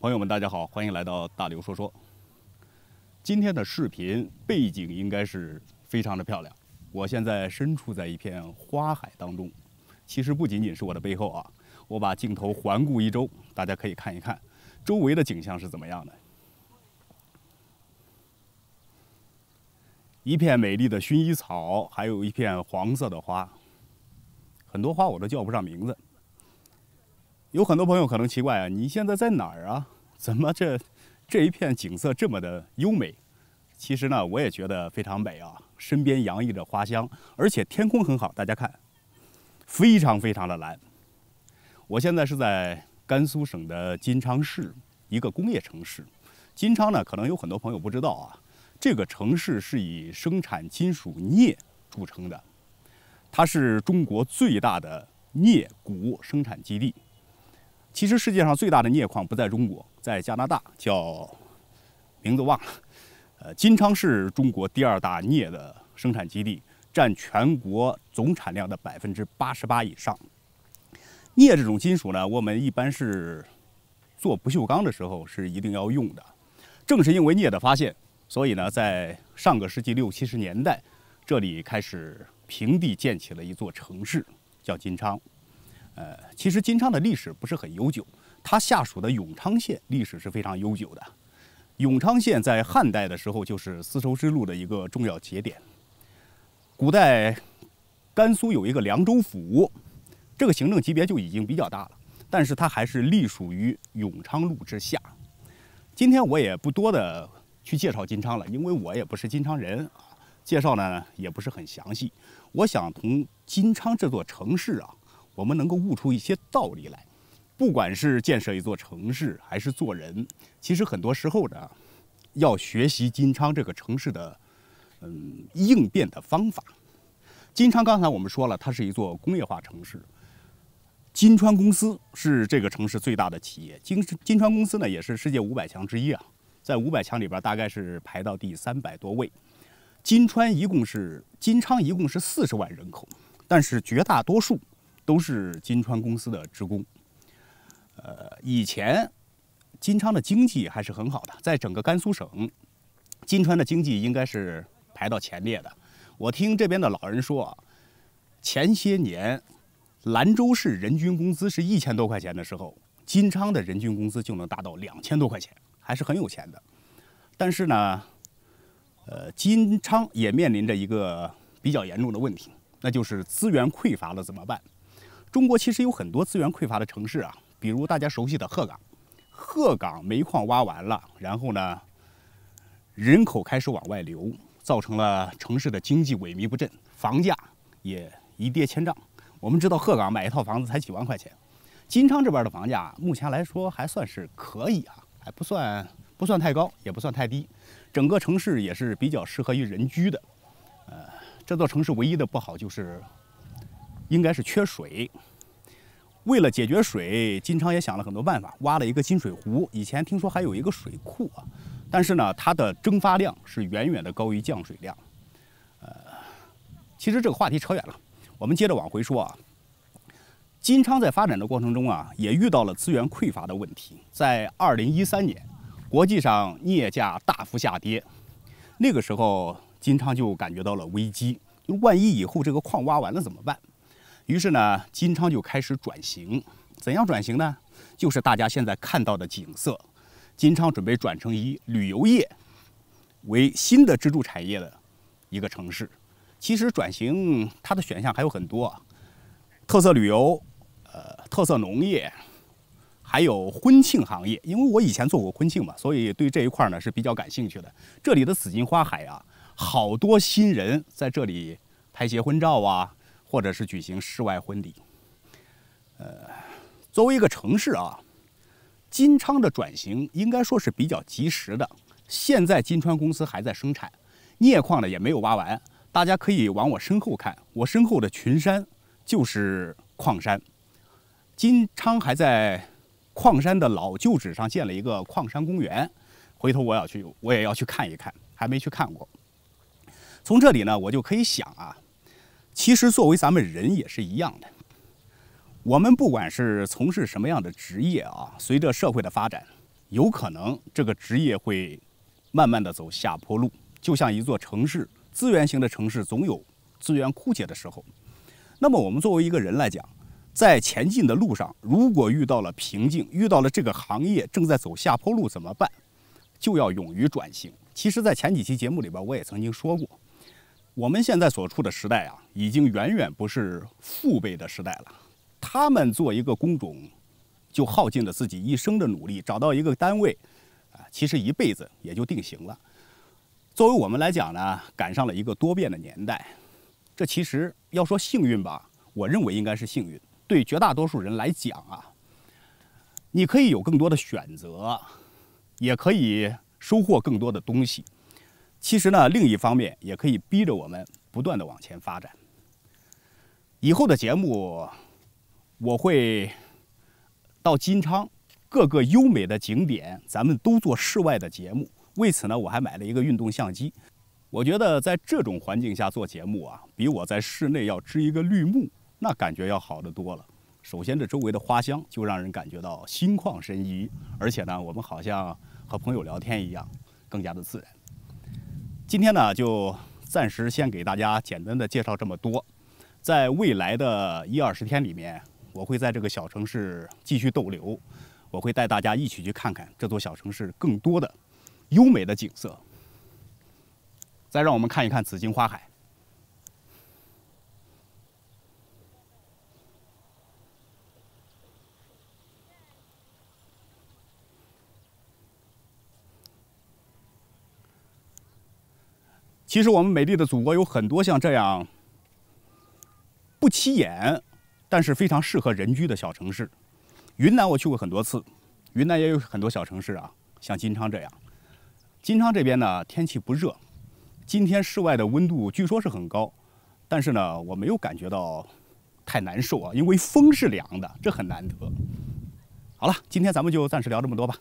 朋友们，大家好，欢迎来到大刘说说。今天的视频背景应该是非常的漂亮。我现在身处在一片花海当中，其实不仅仅是我的背后啊，我把镜头环顾一周，大家可以看一看周围的景象是怎么样的。一片美丽的薰衣草，还有一片黄色的花，很多花我都叫不上名字。有很多朋友可能奇怪啊，你现在在哪儿啊？怎么这这一片景色这么的优美？其实呢，我也觉得非常美啊，身边洋溢着花香，而且天空很好，大家看，非常非常的蓝。我现在是在甘肃省的金昌市，一个工业城市。金昌呢，可能有很多朋友不知道啊，这个城市是以生产金属镍著称的，它是中国最大的镍钴生产基地。其实世界上最大的镍矿不在中国，在加拿大，叫名字忘了。呃，金昌是中国第二大镍的生产基地，占全国总产量的百分之八十八以上。镍这种金属呢，我们一般是做不锈钢的时候是一定要用的。正是因为镍的发现，所以呢，在上个世纪六七十年代，这里开始平地建起了一座城市，叫金昌。呃，其实金昌的历史不是很悠久，它下属的永昌县历史是非常悠久的。永昌县在汉代的时候就是丝绸之路的一个重要节点。古代甘肃有一个凉州府，这个行政级别就已经比较大了，但是它还是隶属于永昌路之下。今天我也不多的去介绍金昌了，因为我也不是金昌人啊，介绍呢也不是很详细。我想从金昌这座城市啊。我们能够悟出一些道理来，不管是建设一座城市，还是做人，其实很多时候呢，要学习金昌这个城市的嗯应变的方法。金昌刚才我们说了，它是一座工业化城市。金川公司是这个城市最大的企业，金金川公司呢也是世界五百强之一啊，在五百强里边大概是排到第三百多位。金川一共是金昌一共是四十万人口，但是绝大多数。都是金川公司的职工。呃，以前金昌的经济还是很好的，在整个甘肃省，金川的经济应该是排到前列的。我听这边的老人说啊，前些年兰州市人均工资是一千多块钱的时候，金昌的人均工资就能达到两千多块钱，还是很有钱的。但是呢，呃，金昌也面临着一个比较严重的问题，那就是资源匮乏了，怎么办？中国其实有很多资源匮乏的城市啊，比如大家熟悉的鹤岗。鹤岗煤矿挖完了，然后呢，人口开始往外流，造成了城市的经济萎靡不振，房价也一跌千丈。我们知道鹤岗买一套房子才几万块钱，金昌这边的房价目前来说还算是可以啊，还不算不算太高，也不算太低，整个城市也是比较适合于人居的。呃，这座城市唯一的不好就是。应该是缺水，为了解决水，金昌也想了很多办法，挖了一个金水湖。以前听说还有一个水库啊，但是呢，它的蒸发量是远远的高于降水量。呃，其实这个话题扯远了，我们接着往回说啊。金昌在发展的过程中啊，也遇到了资源匮乏的问题。在二零一三年，国际上镍价大幅下跌，那个时候金昌就感觉到了危机，就万一以后这个矿挖完了怎么办？于是呢，金昌就开始转型。怎样转型呢？就是大家现在看到的景色。金昌准备转成以旅游业为新的支柱产业的一个城市。其实转型它的选项还有很多，特色旅游，呃，特色农业，还有婚庆行业。因为我以前做过婚庆嘛，所以对这一块呢是比较感兴趣的。这里的紫金花海啊，好多新人在这里拍结婚照啊。或者是举行室外婚礼。呃，作为一个城市啊，金昌的转型应该说是比较及时的。现在金川公司还在生产，镍矿呢也没有挖完。大家可以往我身后看，我身后的群山就是矿山。金昌还在矿山的老旧址上建了一个矿山公园，回头我要去，我也要去看一看，还没去看过。从这里呢，我就可以想啊。其实，作为咱们人也是一样的。我们不管是从事什么样的职业啊，随着社会的发展，有可能这个职业会慢慢的走下坡路。就像一座城市，资源型的城市总有资源枯竭的时候。那么，我们作为一个人来讲，在前进的路上，如果遇到了瓶颈，遇到了这个行业正在走下坡路，怎么办？就要勇于转型。其实，在前几期节目里边，我也曾经说过。我们现在所处的时代啊，已经远远不是父辈的时代了。他们做一个工种，就耗尽了自己一生的努力，找到一个单位，啊，其实一辈子也就定型了。作为我们来讲呢，赶上了一个多变的年代，这其实要说幸运吧，我认为应该是幸运。对绝大多数人来讲啊，你可以有更多的选择，也可以收获更多的东西。其实呢，另一方面也可以逼着我们不断的往前发展。以后的节目我会到金昌各个优美的景点，咱们都做室外的节目。为此呢，我还买了一个运动相机。我觉得在这种环境下做节目啊，比我在室内要支一个绿幕，那感觉要好得多了。首先，这周围的花香就让人感觉到心旷神怡，而且呢，我们好像和朋友聊天一样，更加的自然。今天呢，就暂时先给大家简单的介绍这么多。在未来的一二十天里面，我会在这个小城市继续逗留，我会带大家一起去看看这座小城市更多的优美的景色。再让我们看一看紫荆花海。其实我们美丽的祖国有很多像这样不起眼，但是非常适合人居的小城市。云南我去过很多次，云南也有很多小城市啊，像金昌这样。金昌这边呢，天气不热。今天室外的温度据说是很高，但是呢，我没有感觉到太难受啊，因为风是凉的，这很难得。好了，今天咱们就暂时聊这么多吧。